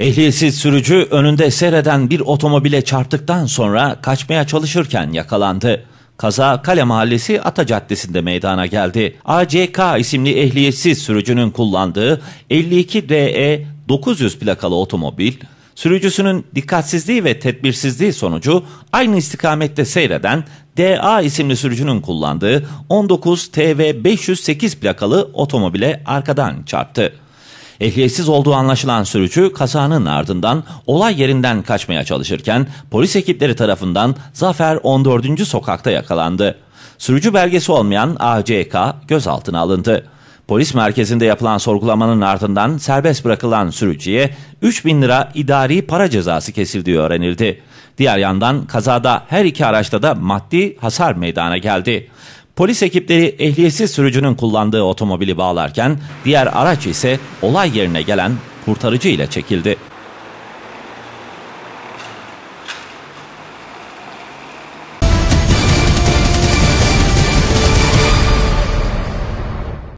Ehliyetsiz sürücü önünde seyreden bir otomobile çarptıktan sonra kaçmaya çalışırken yakalandı. Kaza Kale Mahallesi Ata Caddesi'nde meydana geldi. ACK isimli ehliyetsiz sürücünün kullandığı 52DE 900 plakalı otomobil, sürücüsünün dikkatsizliği ve tedbirsizliği sonucu aynı istikamette seyreden DA isimli sürücünün kullandığı 19 TV 508 plakalı otomobile arkadan çarptı. Ehliyetsiz olduğu anlaşılan sürücü kazanın ardından olay yerinden kaçmaya çalışırken polis ekipleri tarafından Zafer 14. sokakta yakalandı. Sürücü belgesi olmayan ACK gözaltına alındı. Polis merkezinde yapılan sorgulamanın ardından serbest bırakılan sürücüye 3 bin lira idari para cezası kesildiği öğrenildi. Diğer yandan kazada her iki araçta da maddi hasar meydana geldi. Polis ekipleri ehliyetsiz sürücünün kullandığı otomobili bağlarken diğer araç ise olay yerine gelen kurtarıcı ile çekildi.